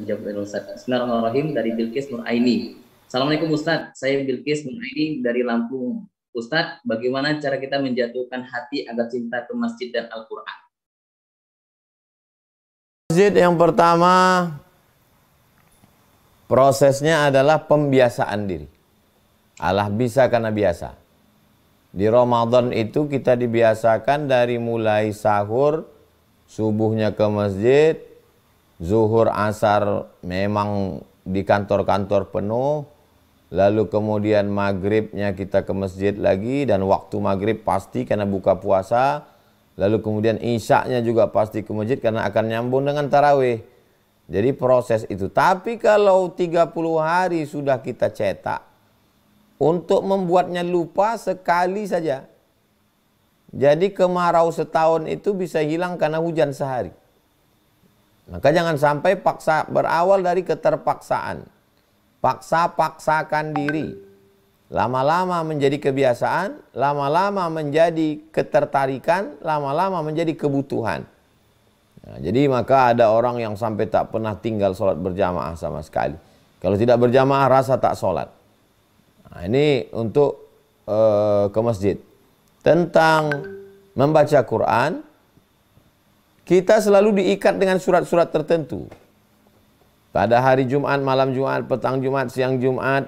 Menjawab dari Ustaz. Bismillahirrahmanirrahim dari Nur Nuraini. Assalamualaikum Ustaz, saya Nur Nuraini dari Lampung. Ustaz, bagaimana cara kita menjatuhkan hati agar cinta ke masjid dan Al-Quran? Masjid yang pertama, prosesnya adalah pembiasaan diri. Allah bisa karena biasa. Di Ramadan itu kita dibiasakan dari mulai sahur, subuhnya ke masjid, zuhur asar memang di kantor-kantor penuh, lalu kemudian maghribnya kita ke masjid lagi dan waktu maghrib pasti karena buka puasa, lalu kemudian isyaknya juga pasti ke masjid karena akan nyambung dengan tarawih. Jadi proses itu. Tapi kalau 30 hari sudah kita cetak, untuk membuatnya lupa sekali saja. Jadi kemarau setahun itu bisa hilang karena hujan sehari. Maka jangan sampai paksa berawal dari keterpaksaan. Paksa-paksakan diri. Lama-lama menjadi kebiasaan, lama-lama menjadi ketertarikan, lama-lama menjadi kebutuhan. Nah, jadi maka ada orang yang sampai tak pernah tinggal sholat berjamaah sama sekali. Kalau tidak berjamaah rasa tak sholat. Nah, ini untuk uh, ke masjid. Tentang membaca Quran, kita selalu diikat dengan surat-surat tertentu. Pada hari Jumat, malam Jumat, petang Jumat, siang Jumat,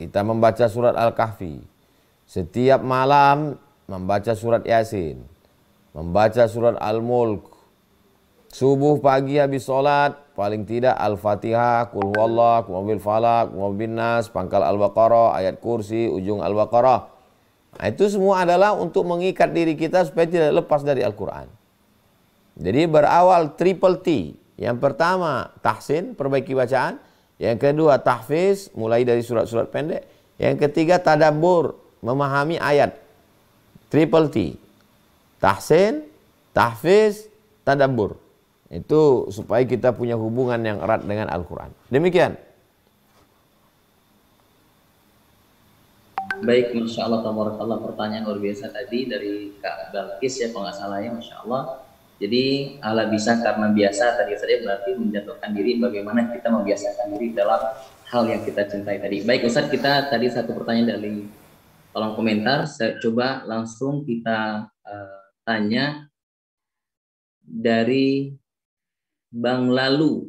kita membaca surat Al-Kahfi. Setiap malam membaca surat Yasin. Membaca surat Al-Mulk. Subuh pagi habis sholat, paling tidak Al-Fatihah, Qul Huwallah, Kumabil Falak, Kumabil Nas, Pangkal Al-Baqarah, Ayat Kursi, Ujung Al-Baqarah. Nah, itu semua adalah untuk mengikat diri kita supaya tidak lepas dari Al-Quran. Jadi berawal triple T. Yang pertama tahsin, perbaiki bacaan. Yang kedua tahfiz, mulai dari surat-surat pendek. Yang ketiga tadabur, memahami ayat. Triple T. Tahsin, tahfiz, tadabur. Itu supaya kita punya hubungan yang erat dengan Al-Quran. Demikian. Baik, Masya Allah, Allah pertanyaan luar biasa tadi dari Kak Balkis ya, kalau nggak salah ya, Masya Allah. Jadi ala bisa karena biasa tadi saja berarti menjatuhkan diri bagaimana kita membiasakan diri dalam hal yang kita cintai tadi. Baik Ustaz, kita tadi satu pertanyaan dari kolom komentar. Saya coba langsung kita uh, tanya dari Bang Lalu.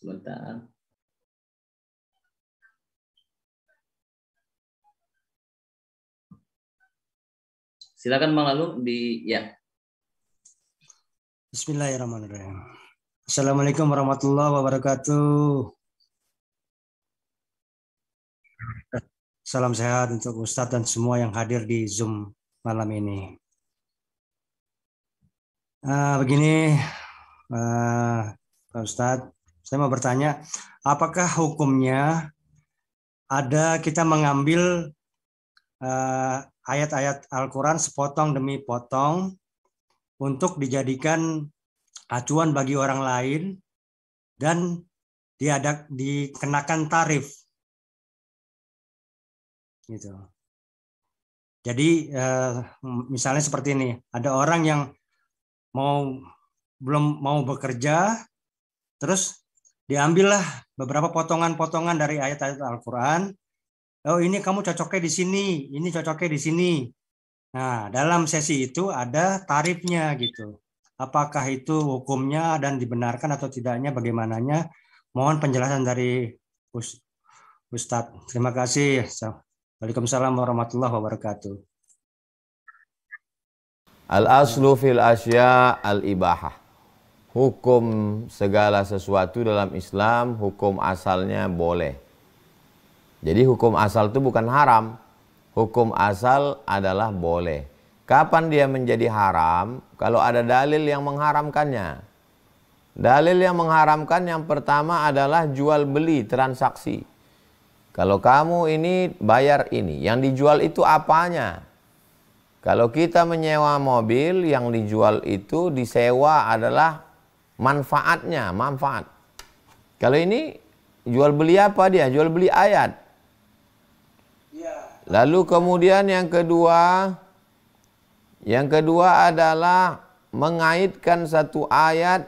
Sebentar. Silakan Bang Lalu di ya. Bismillahirrahmanirrahim. Assalamualaikum warahmatullahi wabarakatuh. Salam sehat untuk Ustadz dan semua yang hadir di Zoom malam ini. Nah, begini, uh, Pak Ustadz, saya mau bertanya, apakah hukumnya ada kita mengambil ah, ayat-ayat Al-Quran sepotong demi potong untuk dijadikan acuan bagi orang lain dan diadak dikenakan tarif. Gitu. Jadi eh, misalnya seperti ini, ada orang yang mau belum mau bekerja, terus diambillah beberapa potongan-potongan dari ayat-ayat Al-Quran, oh ini kamu cocoknya di sini, ini cocoknya di sini. Nah, dalam sesi itu ada tarifnya gitu. Apakah itu hukumnya dan dibenarkan atau tidaknya bagaimananya? Mohon penjelasan dari Ustadz. Terima kasih. Waalaikumsalam warahmatullahi wabarakatuh. Al-aslu fil asya al Ibaha, Hukum segala sesuatu dalam Islam, hukum asalnya boleh jadi hukum asal itu bukan haram. Hukum asal adalah boleh. Kapan dia menjadi haram? Kalau ada dalil yang mengharamkannya. Dalil yang mengharamkan yang pertama adalah jual beli transaksi. Kalau kamu ini bayar ini, yang dijual itu apanya? Kalau kita menyewa mobil, yang dijual itu disewa adalah manfaatnya, manfaat. Kalau ini jual beli apa dia? Jual beli ayat. Lalu kemudian yang kedua, yang kedua adalah mengaitkan satu ayat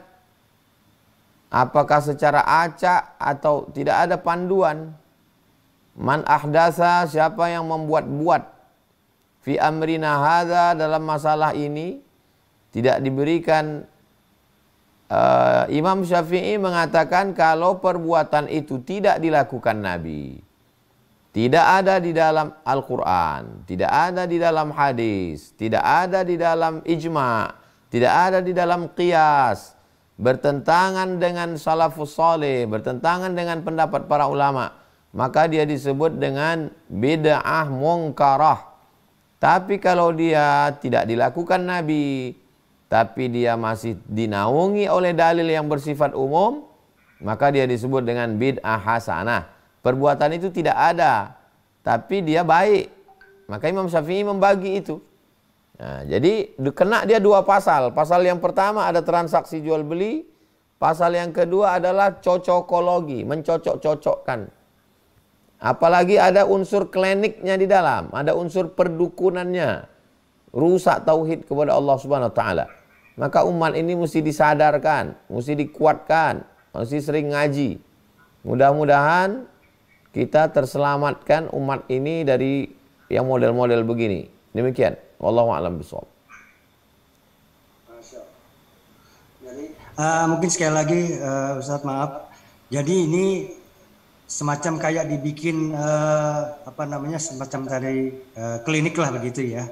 apakah secara acak atau tidak ada panduan. Man ahdasa siapa yang membuat-buat fi amrina hadza dalam masalah ini tidak diberikan uh, Imam Syafi'i mengatakan kalau perbuatan itu tidak dilakukan Nabi tidak ada di dalam Al-Quran, tidak ada di dalam hadis, tidak ada di dalam ijma, tidak ada di dalam qiyas, bertentangan dengan salafus salih, bertentangan dengan pendapat para ulama. Maka dia disebut dengan bid'ah mungkarah. Tapi kalau dia tidak dilakukan Nabi, tapi dia masih dinaungi oleh dalil yang bersifat umum, maka dia disebut dengan bid'ah hasanah Perbuatan itu tidak ada, tapi dia baik. Maka Imam Syafi'i membagi itu. Nah, jadi kena dia dua pasal. Pasal yang pertama ada transaksi jual beli, pasal yang kedua adalah cocokologi, mencocok-cocokkan. Apalagi ada unsur kliniknya di dalam, ada unsur perdukunannya. Rusak tauhid kepada Allah Subhanahu wa taala. Maka umat ini mesti disadarkan, mesti dikuatkan, mesti sering ngaji. Mudah-mudahan kita terselamatkan umat ini dari yang model-model begini. Demikian. Wallahu a'lam bishawab. Uh, mungkin sekali lagi uh, eh, Ustaz maaf. Jadi ini semacam kayak dibikin uh, apa namanya semacam dari uh, klinik lah begitu ya.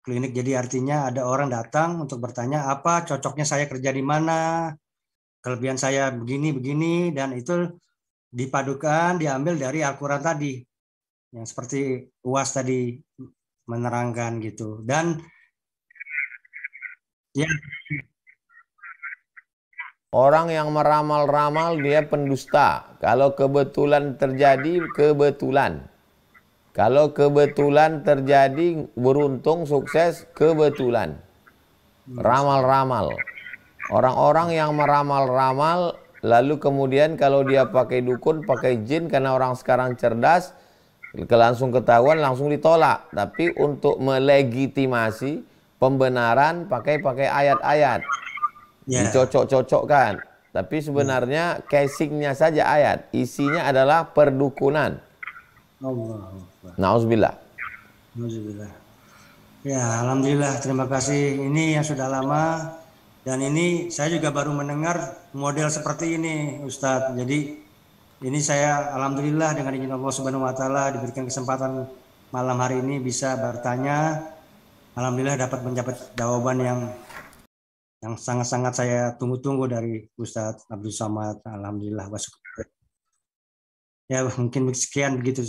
Klinik jadi artinya ada orang datang untuk bertanya apa cocoknya saya kerja di mana, kelebihan saya begini begini dan itu dipadukan diambil dari Al-Qur'an tadi yang seperti UAS tadi menerangkan gitu dan ya Orang yang meramal-ramal dia pendusta. Kalau kebetulan terjadi, kebetulan. Kalau kebetulan terjadi, beruntung, sukses, kebetulan. Hmm. Ramal-ramal. Orang-orang yang meramal-ramal Lalu kemudian kalau dia pakai dukun, pakai jin karena orang sekarang cerdas, langsung ketahuan langsung ditolak. Tapi untuk melegitimasi pembenaran pakai pakai ayat-ayat. Yeah. Dicocok-cocokkan. Tapi sebenarnya casingnya saja ayat, isinya adalah perdukunan. Allah. Nauzubillah. Nauzubillah. Ya, alhamdulillah terima kasih. Ini yang sudah lama dan ini saya juga baru mendengar model seperti ini, Ustadz. Jadi ini saya alhamdulillah dengan izin Allah Subhanahu wa taala diberikan kesempatan malam hari ini bisa bertanya. Alhamdulillah dapat mendapat jawaban yang yang sangat-sangat saya tunggu-tunggu dari Ustadz Abdul Samad. Alhamdulillah wasyukur. Ya, mungkin sekian begitu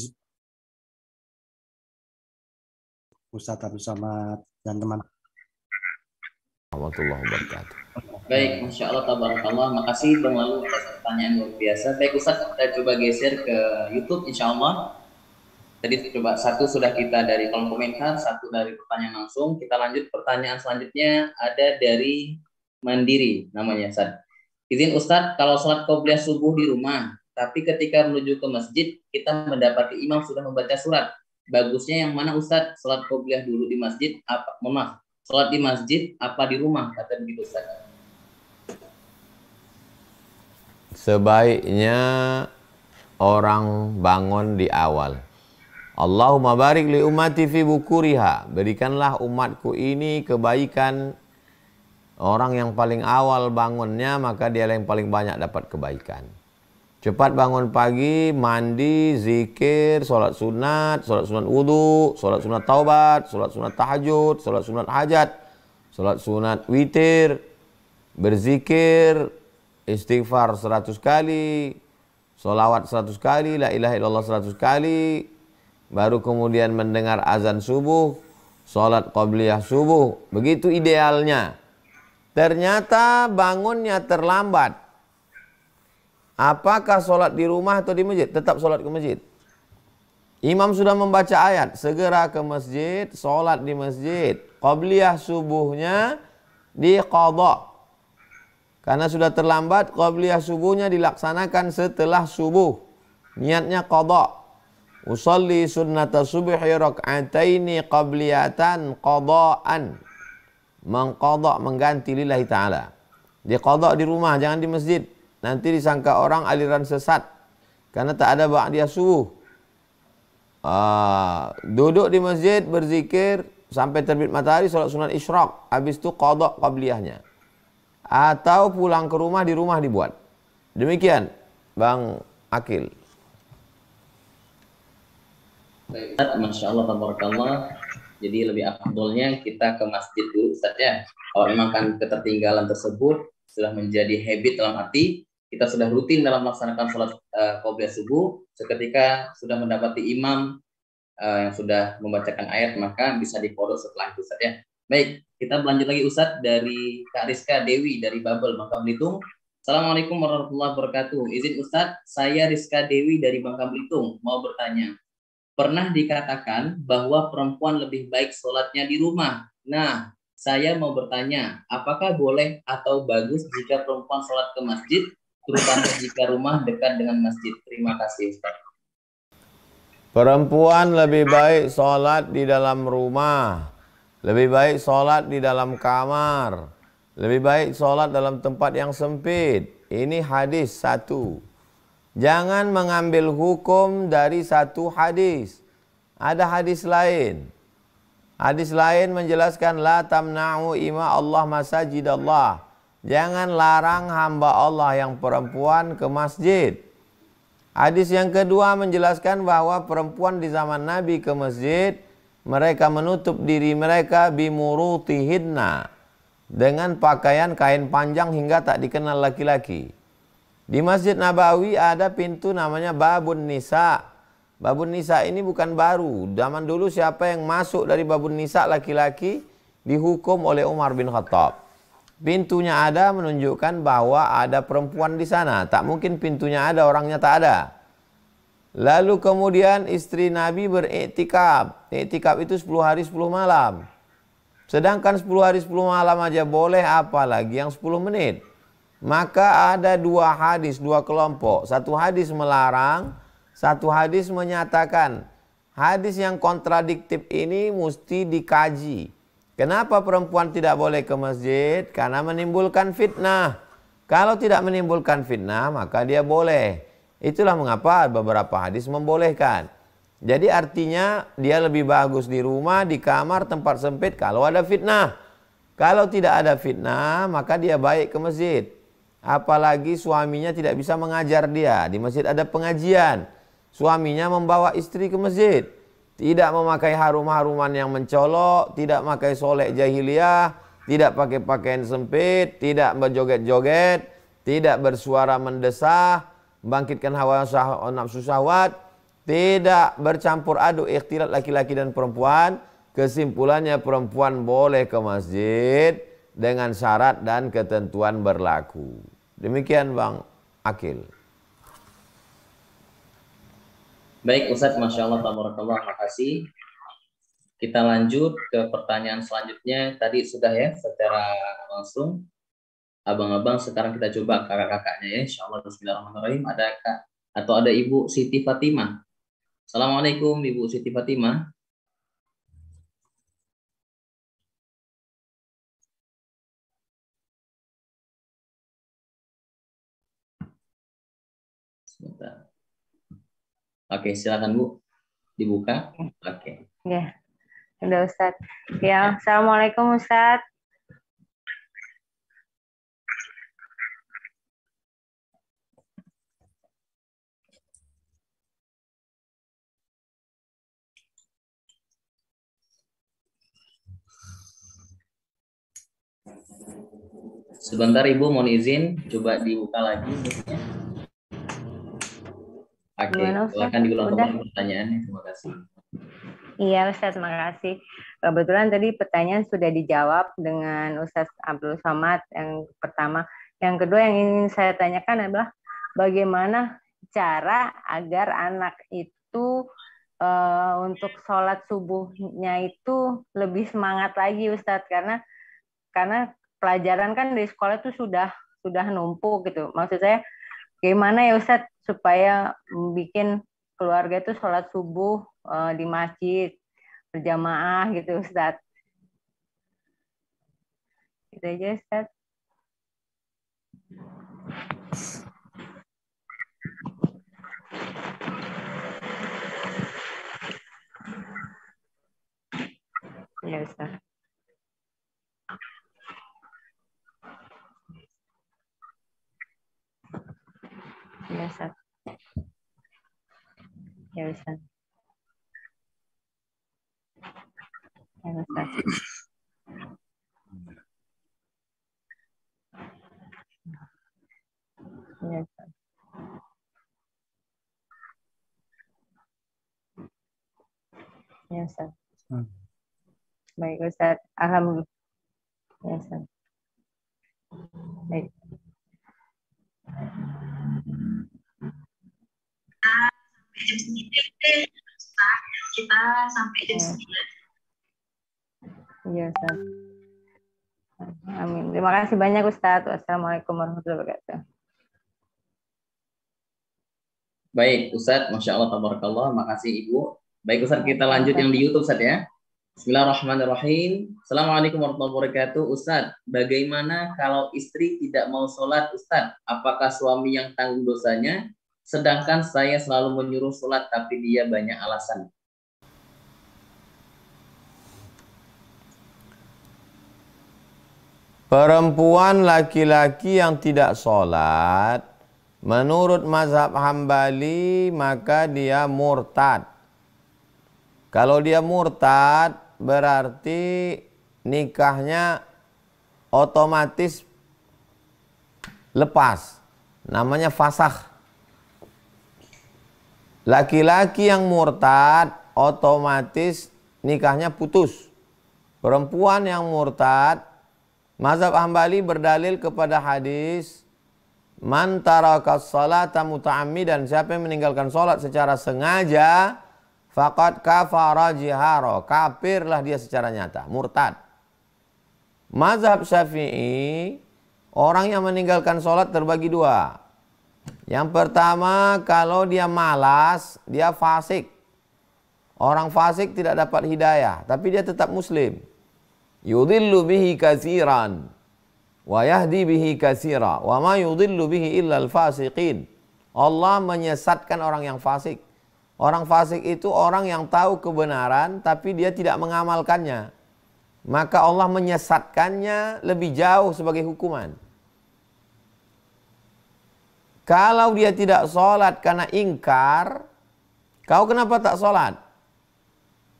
Ustadz Abdul Samad dan teman-teman warahmatullahi wabarakatuh. Baik, Masya Allah, Tabarakallah. Makasih Bang Lalu atas pertanyaan luar biasa. Baik Ustaz, kita coba geser ke Youtube Insya Allah. Tadi coba satu sudah kita dari kolom komentar, satu dari pertanyaan langsung. Kita lanjut pertanyaan selanjutnya ada dari Mandiri namanya Ustaz. Izin Ustaz, kalau sholat qobliyah subuh di rumah, tapi ketika menuju ke masjid, kita mendapati imam sudah membaca surat. Bagusnya yang mana Ustaz? Sholat qobliyah dulu di masjid, apa, mohon sholat di masjid apa di rumah kata begitu Ustaz sebaiknya orang bangun di awal Allahumma barik li umati fi bukuriha berikanlah umatku ini kebaikan orang yang paling awal bangunnya maka dia yang paling banyak dapat kebaikan Cepat bangun pagi, mandi, zikir, sholat sunat, sholat sunat wudhu, sholat sunat taubat, sholat sunat tahajud, sholat sunat hajat, sholat sunat witir, berzikir, istighfar seratus kali, sholawat seratus kali, la ilaha illallah 100 kali, baru kemudian mendengar azan subuh, sholat qobliyah subuh. Begitu idealnya. Ternyata bangunnya terlambat Apakah sholat di rumah atau di masjid? Tetap sholat ke masjid. Imam sudah membaca ayat, segera ke masjid, sholat di masjid. Qobliyah subuhnya di qobok. Karena sudah terlambat, qobliyah subuhnya dilaksanakan setelah subuh. Niatnya qobok. Usalli sunnata subuhi rak'ataini qabliyatan qadha'an. Mengqadha, mengganti lillahi ta'ala. Diqadha di rumah, jangan di masjid. Nanti disangka orang aliran sesat karena tak ada ba'diyah subuh. Ah, duduk di masjid berzikir sampai terbit matahari sholat sunat isyraq, habis itu qada qabliyahnya. Atau pulang ke rumah di rumah dibuat. Demikian Bang Akil. Baik, Masya Allah, Tabarakallah. Jadi lebih afdolnya kita ke masjid dulu saja. Ya. Kalau memang kan ketertinggalan tersebut sudah menjadi habit dalam hati, kita sudah rutin dalam melaksanakan sholat uh, subuh, seketika sudah mendapati imam uh, yang sudah membacakan ayat, maka bisa difollow setelah itu Ustaz ya. Baik, kita lanjut lagi Ustaz dari Kak Rizka Dewi dari Babel, Bangka Belitung. Assalamualaikum warahmatullahi wabarakatuh. Izin Ustadz, saya Rizka Dewi dari Bangka Belitung mau bertanya. Pernah dikatakan bahwa perempuan lebih baik sholatnya di rumah. Nah, saya mau bertanya, apakah boleh atau bagus jika perempuan sholat ke masjid terutama jika rumah dekat dengan masjid. Terima kasih Ustaz. Perempuan lebih baik sholat di dalam rumah, lebih baik sholat di dalam kamar, lebih baik sholat dalam tempat yang sempit. Ini hadis satu. Jangan mengambil hukum dari satu hadis. Ada hadis lain. Hadis lain menjelaskan la tamna'u ima Allah masajid Allah. Jangan larang hamba Allah yang perempuan ke masjid. Hadis yang kedua menjelaskan bahwa perempuan di zaman Nabi ke masjid, mereka menutup diri mereka bimurutihidna dengan pakaian kain panjang hingga tak dikenal laki-laki. Di Masjid Nabawi ada pintu namanya Babun Nisa. Babun Nisa ini bukan baru. Zaman dulu siapa yang masuk dari Babun Nisa laki-laki dihukum oleh Umar bin Khattab. Pintunya ada menunjukkan bahwa ada perempuan di sana. Tak mungkin pintunya ada, orangnya tak ada. Lalu kemudian istri Nabi beriktikaf. Iktikaf itu 10 hari 10 malam. Sedangkan 10 hari 10 malam aja boleh apalagi yang 10 menit. Maka ada dua hadis, dua kelompok. Satu hadis melarang, satu hadis menyatakan. Hadis yang kontradiktif ini mesti dikaji Kenapa perempuan tidak boleh ke masjid? Karena menimbulkan fitnah. Kalau tidak menimbulkan fitnah, maka dia boleh. Itulah mengapa beberapa hadis membolehkan. Jadi artinya dia lebih bagus di rumah, di kamar, tempat sempit kalau ada fitnah. Kalau tidak ada fitnah, maka dia baik ke masjid. Apalagi suaminya tidak bisa mengajar dia. Di masjid ada pengajian. Suaminya membawa istri ke masjid tidak memakai harum-haruman yang mencolok, tidak memakai solek jahiliyah, tidak pakai pakaian sempit, tidak berjoget-joget, tidak bersuara mendesah, bangkitkan hawa nafsu syahwat, tidak bercampur aduk ikhtilat laki-laki dan perempuan. Kesimpulannya perempuan boleh ke masjid dengan syarat dan ketentuan berlaku. Demikian Bang Akil. Baik Ustadz, Masya Allah, terima kasih. Kita lanjut ke pertanyaan selanjutnya. Tadi sudah ya secara langsung. Abang-abang, sekarang kita coba kakak-kakaknya ya. Insya Allah, Bismillahirrahmanirrahim. Ada kak atau ada Ibu Siti Fatimah. Assalamualaikum Ibu Siti Fatimah. Oke, silakan Bu. Dibuka. Ya. Oke. Ya. Udah Ustaz. Ya, ya, Assalamualaikum Ustaz. Sebentar Ibu mohon izin coba dibuka lagi. Oke, okay. silakan diulang kembali pertanyaannya. Terima kasih. Iya Ustaz, terima kasih. Kebetulan tadi pertanyaan sudah dijawab dengan Ustaz Abdul Somad yang pertama. Yang kedua yang ingin saya tanyakan adalah bagaimana cara agar anak itu uh, untuk sholat subuhnya itu lebih semangat lagi Ustadz karena karena pelajaran kan dari sekolah itu sudah sudah numpuk gitu maksud saya gimana ya Ustadz supaya bikin keluarga itu sholat subuh uh, di masjid berjamaah gitu Ustadz. Gitu aja Ustadz. Ya Ustadz. yourself. Harrison. Harrison. sir. Yes, sir. Hmm. Baik Ustaz, Alhamdulillah. Yes, sir. Baik. jam sembilan deh kita sampai jam iya. sembilan ya. iya Ustaz Amin. Terima kasih banyak Ustaz. Wassalamualaikum warahmatullahi wabarakatuh. Baik, Ustaz. Masya Allah, tabarakallah. Makasih Ibu. Baik, Ustaz. Kita lanjut yang di Youtube, Ustaz ya. Bismillahirrahmanirrahim. Assalamualaikum warahmatullahi wabarakatuh. Ustaz, bagaimana kalau istri tidak mau sholat, Ustaz? Apakah suami yang tanggung dosanya? Sedangkan saya selalu menyuruh sholat, tapi dia banyak alasan. Perempuan laki-laki yang tidak sholat, menurut mazhab hambali, maka dia murtad. Kalau dia murtad, berarti nikahnya otomatis lepas. Namanya fasah. Laki-laki yang murtad otomatis nikahnya putus. Perempuan yang murtad, mazhab Hambali berdalil kepada hadis Man tarakas salata dan Siapa yang meninggalkan sholat secara sengaja Fakat kafara jiharo Kafirlah dia secara nyata Murtad Mazhab syafi'i Orang yang meninggalkan sholat terbagi dua yang pertama, kalau dia malas, dia fasik. Orang fasik tidak dapat hidayah, tapi dia tetap muslim. Yudhillu bihi kasiran. Wa yahdi bihi kasira. Wa ma yudhillu bihi illa al-fasiqin. Allah menyesatkan orang yang fasik. Orang fasik itu orang yang tahu kebenaran, tapi dia tidak mengamalkannya. Maka Allah menyesatkannya lebih jauh sebagai hukuman. Kalau dia tidak sholat karena ingkar, kau kenapa tak sholat?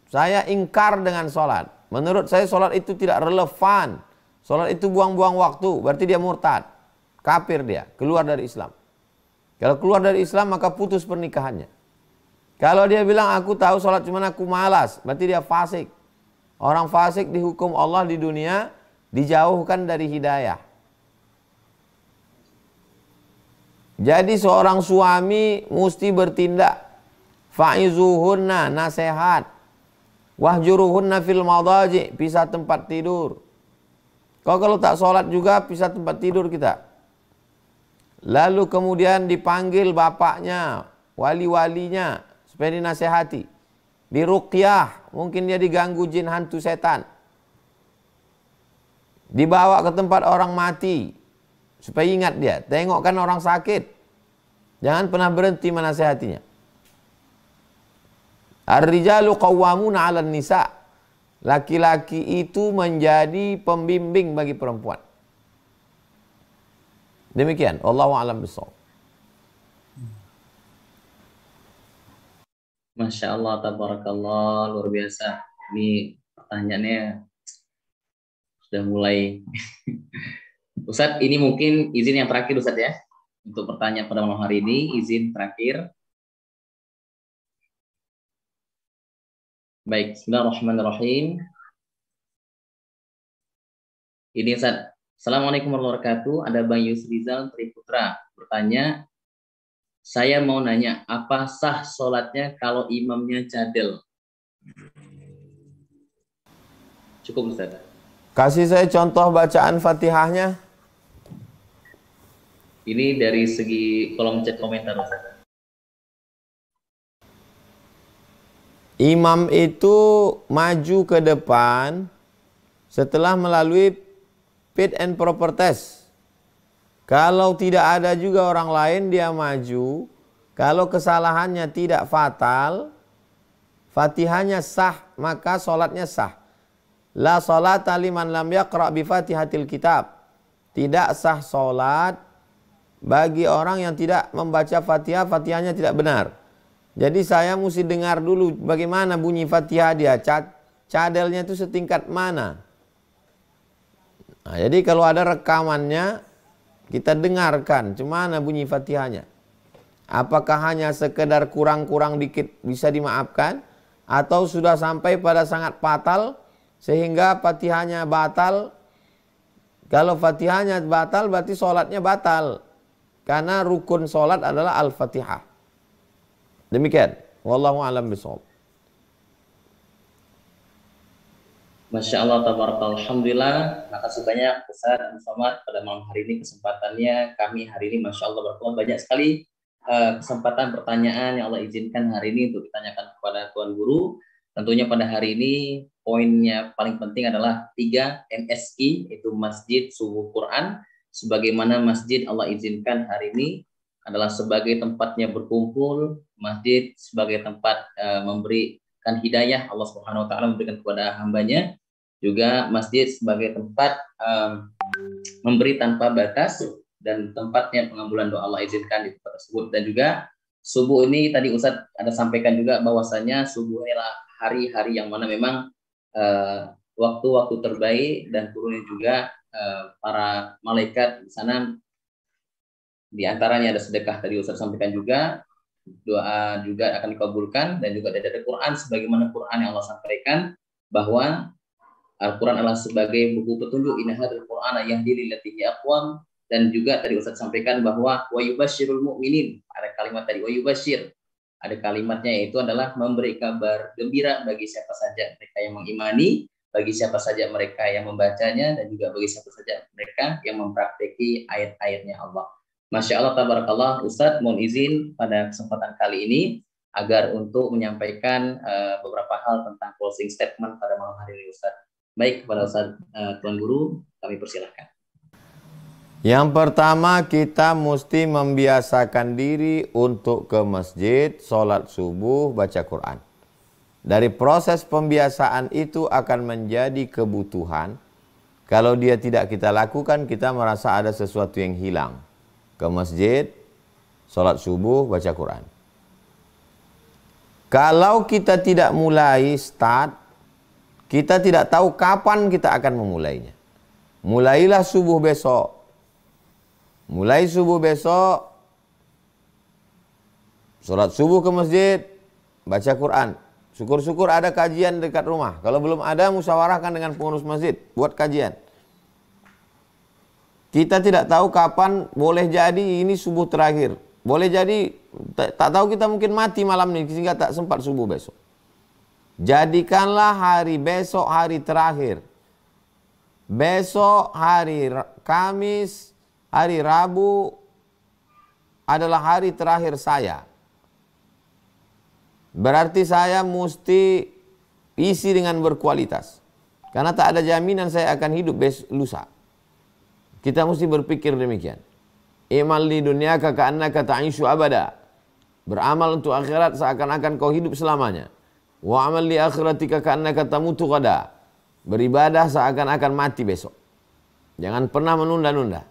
Saya ingkar dengan sholat. Menurut saya sholat itu tidak relevan. Sholat itu buang-buang waktu, berarti dia murtad. Kafir dia, keluar dari Islam. Kalau keluar dari Islam maka putus pernikahannya. Kalau dia bilang aku tahu sholat cuma aku malas, berarti dia fasik. Orang fasik dihukum Allah di dunia, dijauhkan dari hidayah. Jadi seorang suami mesti bertindak faizuhunna nasihat wahjuruhunna fil madaji pisah tempat tidur. Kau kalau tak sholat juga pisah tempat tidur kita. Lalu kemudian dipanggil bapaknya, wali-walinya supaya dinasehati. Di ruqyah, mungkin dia diganggu jin hantu setan. Dibawa ke tempat orang mati, Supaya ingat dia, tengokkan orang sakit. Jangan pernah berhenti menasehatinya. Ar-rijalu qawwamuna 'alan nisa. Laki-laki itu menjadi pembimbing bagi perempuan. Demikian, wallahu a'lam bishawab. Masya Allah, tabarakallah, luar biasa. Ini pertanyaannya sudah mulai Ustadz, ini mungkin izin yang terakhir Ustadz ya. Untuk pertanyaan pada malam hari ini, izin terakhir. Baik, Bismillahirrahmanirrahim. Ini Ustaz, Assalamualaikum warahmatullahi wabarakatuh. Ada Bang Yusrizal Triputra bertanya, saya mau nanya, apa sah sholatnya kalau imamnya cadel? Cukup Ustaz. Kasih saya contoh bacaan Fatihahnya. Ini dari segi kolom chat komentar Imam itu maju ke depan setelah melalui fit and proper test. Kalau tidak ada juga orang lain dia maju. Kalau kesalahannya tidak fatal, fatihahnya sah, maka sholatnya sah. La sholat liman lam yaqra bi fatihatil kitab. Tidak sah sholat bagi orang yang tidak membaca Fatihah, Fatihahnya tidak benar. Jadi saya mesti dengar dulu bagaimana bunyi Fatihah dia, cadelnya itu setingkat mana. Nah, jadi kalau ada rekamannya, kita dengarkan cemana bunyi Fatihahnya. Apakah hanya sekedar kurang-kurang dikit bisa dimaafkan? Atau sudah sampai pada sangat fatal sehingga Fatihahnya batal? Kalau Fatihahnya batal berarti sholatnya batal. Karena rukun solat adalah Al-Fatihah. Demikian. Wallahu a'lam bishawab. Masya Allah, tabarakallah. Alhamdulillah, makasih banyak Ustaz Muhammad pada malam hari ini kesempatannya kami hari ini Masya Allah berkumpul banyak sekali uh, kesempatan pertanyaan yang Allah izinkan hari ini untuk ditanyakan kepada Tuan Guru. Tentunya pada hari ini poinnya paling penting adalah tiga MSI, itu Masjid Subuh Quran, sebagaimana masjid Allah izinkan hari ini adalah sebagai tempatnya berkumpul, masjid sebagai tempat uh, memberikan hidayah Allah Subhanahu wa taala memberikan kepada hambanya, juga masjid sebagai tempat um, memberi tanpa batas dan tempatnya pengambulan doa Allah izinkan di tempat tersebut dan juga subuh ini tadi Ustadz ada sampaikan juga bahwasanya subuh adalah hari-hari yang mana memang eh, waktu-waktu waktu -waktu terbaik dan turunnya juga Eh, para malaikat di sana di antaranya ada sedekah tadi Ustaz sampaikan juga doa juga akan dikabulkan dan juga ada Quran sebagaimana Quran yang Allah sampaikan bahwa Al-Quran adalah sebagai buku petunjuk dari Quran yang dililatihi akwam dan juga tadi Ustaz sampaikan bahwa wa yubashirul mu'minin ada kalimat tadi wa yubashir ada kalimatnya yaitu adalah memberi kabar gembira bagi siapa saja mereka yang mengimani bagi siapa saja mereka yang membacanya dan juga bagi siapa saja mereka yang mempraktiki ayat-ayatnya Allah. Masya Allah, tabarakallah. Ustadz, mohon izin pada kesempatan kali ini agar untuk menyampaikan eh, beberapa hal tentang closing statement pada malam hari ini, Ustadz. Baik, kepada Ustadz eh, Tuan Guru, kami persilahkan. Yang pertama kita mesti membiasakan diri untuk ke masjid, sholat subuh, baca Quran. Dari proses pembiasaan itu akan menjadi kebutuhan. Kalau dia tidak kita lakukan, kita merasa ada sesuatu yang hilang. Ke masjid, sholat subuh, baca Quran. Kalau kita tidak mulai start, kita tidak tahu kapan kita akan memulainya. Mulailah subuh besok. Mulai subuh besok, sholat subuh ke masjid, baca Quran. Syukur-syukur ada kajian dekat rumah. Kalau belum ada, musyawarahkan dengan pengurus masjid. Buat kajian. Kita tidak tahu kapan boleh jadi ini subuh terakhir. Boleh jadi, tak tahu kita mungkin mati malam ini, sehingga tak sempat subuh besok. Jadikanlah hari besok hari terakhir. Besok hari Kamis, hari Rabu adalah hari terakhir saya. Berarti saya mesti isi dengan berkualitas. Karena tak ada jaminan saya akan hidup bes lusa. Kita mesti berpikir demikian. Iman di dunia anak kata Aisyu abada. Beramal untuk akhirat seakan-akan kau hidup selamanya. Wa amal li akhiratika anak kata mutu kada Beribadah seakan-akan mati besok. Jangan pernah menunda-nunda.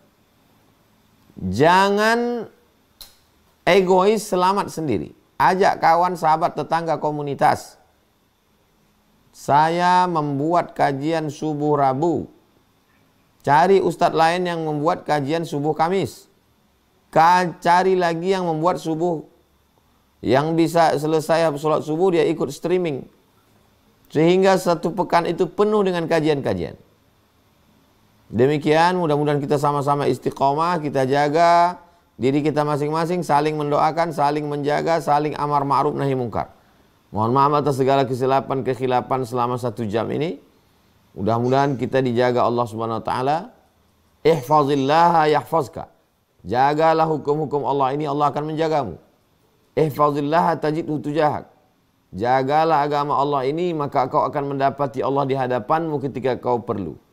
Jangan egois selamat sendiri. Ajak kawan, sahabat, tetangga, komunitas. Saya membuat kajian subuh Rabu. Cari ustadz lain yang membuat kajian subuh Kamis. Cari lagi yang membuat subuh yang bisa selesai sholat subuh dia ikut streaming. Sehingga satu pekan itu penuh dengan kajian-kajian. Demikian mudah-mudahan kita sama-sama istiqomah, kita jaga diri kita masing-masing saling mendoakan, saling menjaga, saling amar ma'ruf nahi mungkar. Mohon maaf atas segala kesilapan, kekhilapan selama satu jam ini. Mudah-mudahan kita dijaga Allah Subhanahu wa taala. Ihfazillah yahfazka. Jagalah hukum-hukum Allah ini Allah akan menjagamu. Ihfazillah tajidhu tujahak. Jagalah agama Allah ini maka kau akan mendapati Allah di hadapanmu ketika kau perlu.